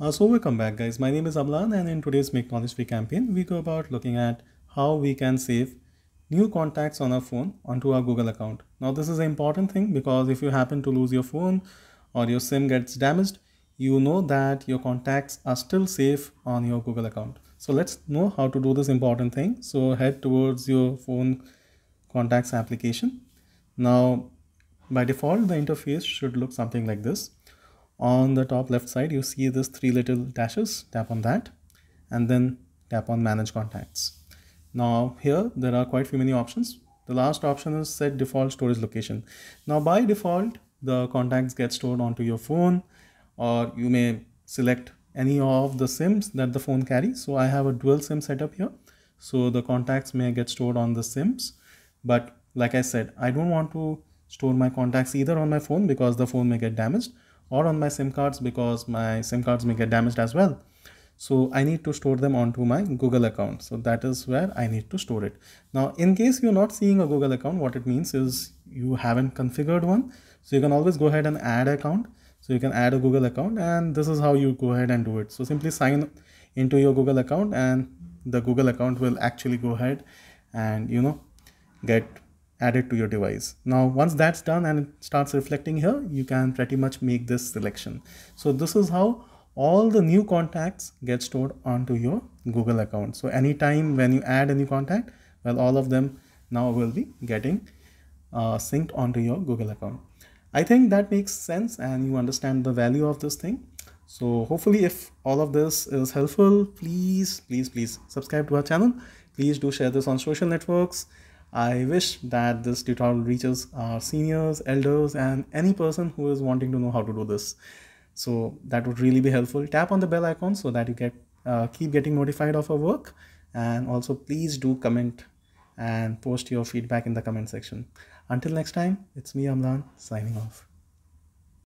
Uh, so welcome back guys, my name is Amlan and in today's Make Knowledge Free campaign, we go about looking at how we can save new contacts on our phone onto our Google account. Now this is an important thing because if you happen to lose your phone or your SIM gets damaged, you know that your contacts are still safe on your Google account. So let's know how to do this important thing. So head towards your phone contacts application. Now by default, the interface should look something like this on the top left side you see this three little dashes tap on that and then tap on manage contacts now here there are quite few many options the last option is set default storage location now by default the contacts get stored onto your phone or you may select any of the sims that the phone carries so i have a dual sim setup here so the contacts may get stored on the sims but like i said i don't want to store my contacts either on my phone because the phone may get damaged or on my SIM cards because my SIM cards may get damaged as well. So I need to store them onto my Google account. So that is where I need to store it. Now, in case you're not seeing a Google account, what it means is you haven't configured one. So you can always go ahead and add account. So you can add a Google account and this is how you go ahead and do it. So simply sign into your Google account and the Google account will actually go ahead and, you know, get added to your device. Now, once that's done and it starts reflecting here, you can pretty much make this selection. So this is how all the new contacts get stored onto your Google account. So anytime when you add a new contact, well, all of them now will be getting uh, synced onto your Google account. I think that makes sense and you understand the value of this thing. So hopefully if all of this is helpful, please, please, please subscribe to our channel. Please do share this on social networks. I wish that this tutorial reaches our seniors, elders, and any person who is wanting to know how to do this. So that would really be helpful. Tap on the bell icon so that you get uh, keep getting notified of our work. And also please do comment and post your feedback in the comment section. Until next time, it's me Amlan signing off.